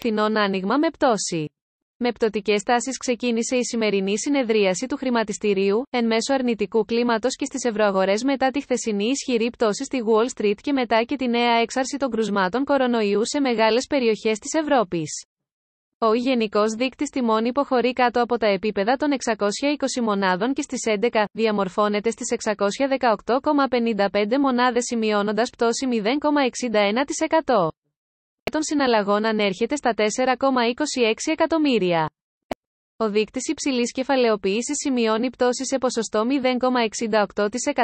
Χθινόν άνοιγμα με πτώση. Με πτωτικές τάσεις ξεκίνησε η σημερινή συνεδρίαση του χρηματιστηρίου, εν μέσω αρνητικού κλίματος και στις ευρωαγορές μετά τη χθεσινή ισχυρή πτώση στη Wall Street και μετά και τη νέα έξαρση των κρουσμάτων κορονοϊού σε μεγάλες περιοχές της Ευρώπης. Ο γενικός δείκτης τιμών υποχωρεί κάτω από τα επίπεδα των 620 μονάδων και στις 11 διαμορφώνεται στις 618,55 μονάδες σημειώνοντας πτώση 0,61% των συναλλαγών ανέρχεται στα 4,26 εκατομμύρια. Ο δείκτης υψηλής κεφαλαιοποίησης σημειώνει πτώση σε ποσοστό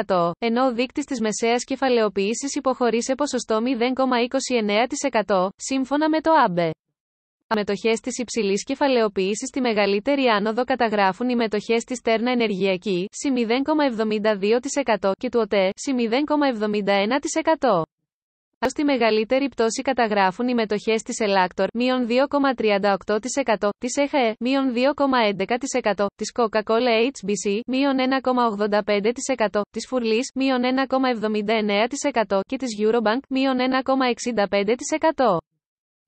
0,68%, ενώ ο δείκτης της μεσαίας κεφαλαιοποίησης υποχωρεί σε ποσοστό 0,29%, σύμφωνα με το ΆΜΠΕ. Αμετοχέ της υψηλής κεφαλαιοποίησης στη μεγαλύτερη άνοδο καταγράφουν οι μετοχές της Τέρνα Ενεργειακή, 0,72% και του ΟΤΕ, 0,71%. Στη τη μεγαλύτερη πτώση καταγράφουν οι μετοχές της Ελάκτορ, μείον 2,38%, της ΕΧΕ, μείον 2,11%, της Coca-Cola HBC, μείον 1,85%, της Φουρλής, μείον 1,79% και της Eurobank, μείον 1,65%.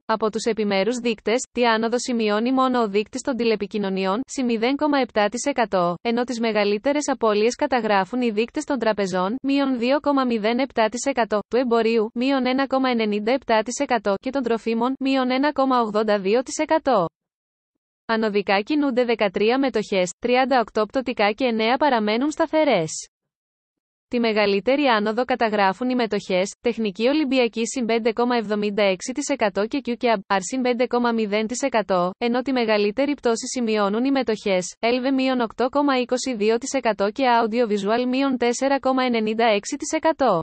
Από τους επιμέρους δείκτες, τη άνοδο σημειώνει μόνο ο δείκτης των τηλεπικοινωνιών, 0,7%, ενώ τις μεγαλύτερες απώλειες καταγράφουν οι δείκτες των τραπεζών, μείον 2,07%, του εμπορίου, μείον 1,97% και των τροφίμων, μείον 1,82%. Ανοδικά κινούνται 13 μετοχές, 38 πτωτικά και 9 παραμένουν σταθερές. Τη μεγαλύτερη άνοδο καταγράφουν οι μετοχές, τεχνική Ολυμπιακή συν 5,76% και QCAB, R 5,0%, ενώ τη μεγαλύτερη πτώση σημειώνουν οι μετοχέ, ΕΛΒΕ 8,22% και Audiovisual 4,96%.